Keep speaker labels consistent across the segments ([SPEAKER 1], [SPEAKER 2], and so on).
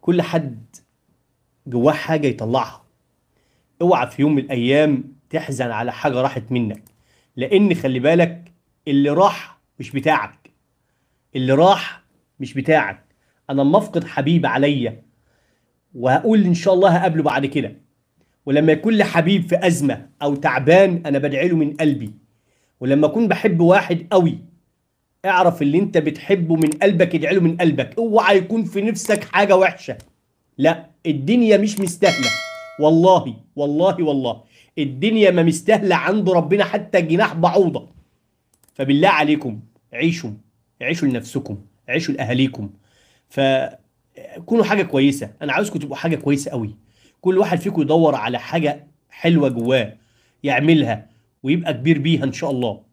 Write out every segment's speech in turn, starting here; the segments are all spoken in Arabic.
[SPEAKER 1] كل حد جواه حاجه يطلعها اوعى في يوم من الايام تحزن على حاجه راحت منك لان خلي بالك اللي راح مش بتاعك اللي راح مش بتاعك انا لما افقد حبيب عليا وهقول ان شاء الله هقابله بعد كده ولما يكون لي حبيب في ازمه او تعبان انا بدعي له من قلبي ولما اكون بحب واحد قوي اعرف اللي انت بتحبه من قلبك ادعي له من قلبك اوعى يكون في نفسك حاجه وحشه لا الدنيا مش مستاهله والله والله والله الدنيا ما مستاهله عند ربنا حتى جناح بعوضه فبالله عليكم عيشوا عيشوا لنفسكم عيشوا لاهاليكم فكونوا حاجه كويسه انا عاوزكم تبقوا حاجه كويسه قوي كل واحد فيكم يدور على حاجه حلوه جواه يعملها ويبقى كبير بيها ان شاء الله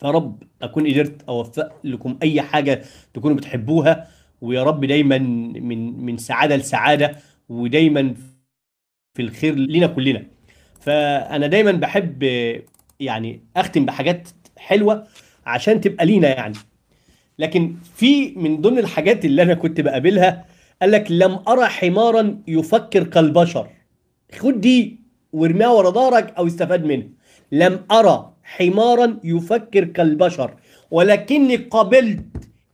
[SPEAKER 1] فيا رب اكون قدرت اوفق لكم اي حاجه تكونوا بتحبوها ويا رب دايما من من سعاده لسعاده ودايما في الخير لينا كلنا فانا دايما بحب يعني اختم بحاجات حلوه عشان تبقى لينا يعني لكن في من ضمن الحاجات اللي انا كنت بقابلها قال لك لم ارى حمارا يفكر كالبشر خد دي وارميها ورا ظهرك او استفاد منها لم ارى حمارا يفكر كالبشر ولكني قابلت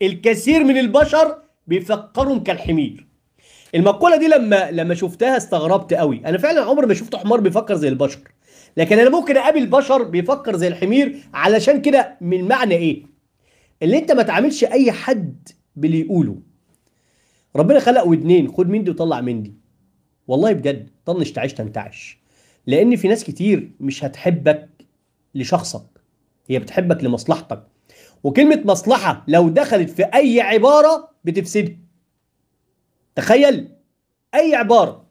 [SPEAKER 1] الكثير من البشر بيفكرهم كالحمير المقوله دي لما لما شفتها استغربت قوي انا فعلا عمري ما شفت حمار بيفكر زي البشر لكن انا ممكن اقابل بشر بيفكر زي الحمير علشان كده من معنى ايه اللي انت ما تعاملش اي حد باللي يقوله ربنا خلق ودنين خد من دي وطلع من دي والله بجد طنش تعيش تنتعش لان في ناس كتير مش هتحبك لشخصك هي بتحبك لمصلحتك وكلمة مصلحة لو دخلت في أي عبارة بتفسدها تخيل أي عبارة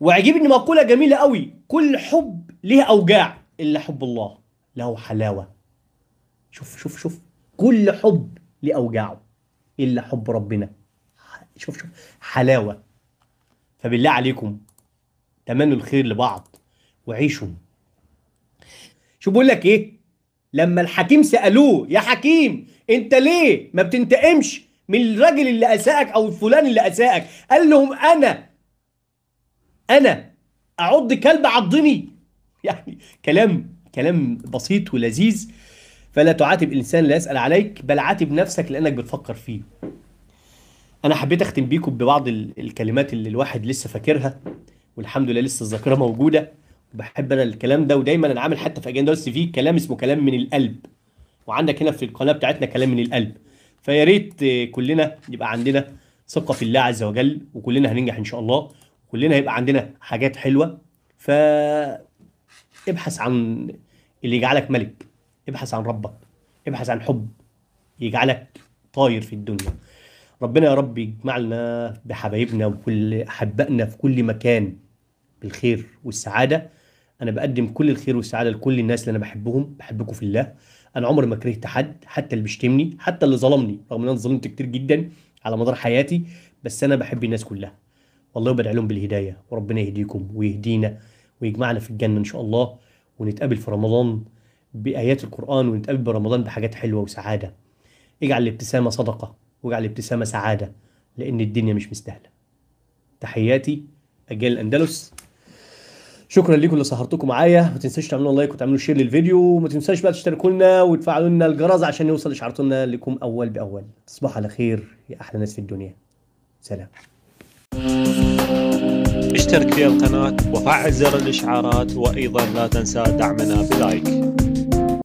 [SPEAKER 1] وعجيب إن مقولة جميلة قوي كل حب له أوجاع إلا حب الله له حلاوة شوف شوف شوف كل حب له أوجاعه إلا حب ربنا شوف شوف حلاوة فبالله عليكم تمنوا الخير لبعض وعيشوا شو بقول لك ايه لما الحكيم سالوه يا حكيم انت ليه ما بتنتقمش من الراجل اللي اساءك او الفلان اللي اساءك قال لهم انا انا اعض كلب عضني يعني كلام كلام بسيط ولذيذ فلا تعاتب الانسان لا يسال عليك بل عاتب نفسك لانك بتفكر فيه انا حبيت اختم بيكم ببعض الكلمات اللي الواحد لسه فاكرها والحمد لله لسه الذاكره موجوده بحب انا الكلام ده ودايما انا عامل حتى في اجنده السي في كلام اسمه كلام من القلب وعندك هنا في القناه بتاعتنا كلام من القلب فيا ريت كلنا يبقى عندنا ثقه في الله عز وجل وكلنا هننجح ان شاء الله كلنا هيبقى عندنا حاجات حلوه ف ابحث عن اللي يجعلك ملك ابحث عن ربك ابحث عن حب يجعلك طاير في الدنيا ربنا يا رب يجمعنا بحبايبنا وكل احبائنا في كل مكان بالخير والسعاده انا بقدم كل الخير والسعاده لكل الناس اللي انا بحبهم بحبكم في الله انا عمري ما كرهت حد حتى اللي بيشتمني حتى اللي ظلمني رغم ان انا ظلمت كتير جدا على مدار حياتي بس انا بحب الناس كلها والله بدعي لهم بالهدايه وربنا يهديكم ويهدينا ويجمعنا في الجنه ان شاء الله ونتقابل في رمضان بايات القران ونتقابل برمضان بحاجات حلوه وسعاده اجعل الابتسامه صدقه واجعل الابتسامه سعاده لان الدنيا مش مستاهله تحياتي اجيال الاندلس شكرا ليكم اللي سهرتكم معايا ما تنساش تعملوا لايك وتعملوا شير للفيديو وما تنساش بقى تشتركوا لنا وتفعلوا لنا الجرس عشان يوصل اشعاراتنا لكم اول باول تصبحوا على خير يا احلى ناس في الدنيا سلام اشترك في القناة وفعل زر الإشعارات وأيضا لا تنسى دعمنا بلايك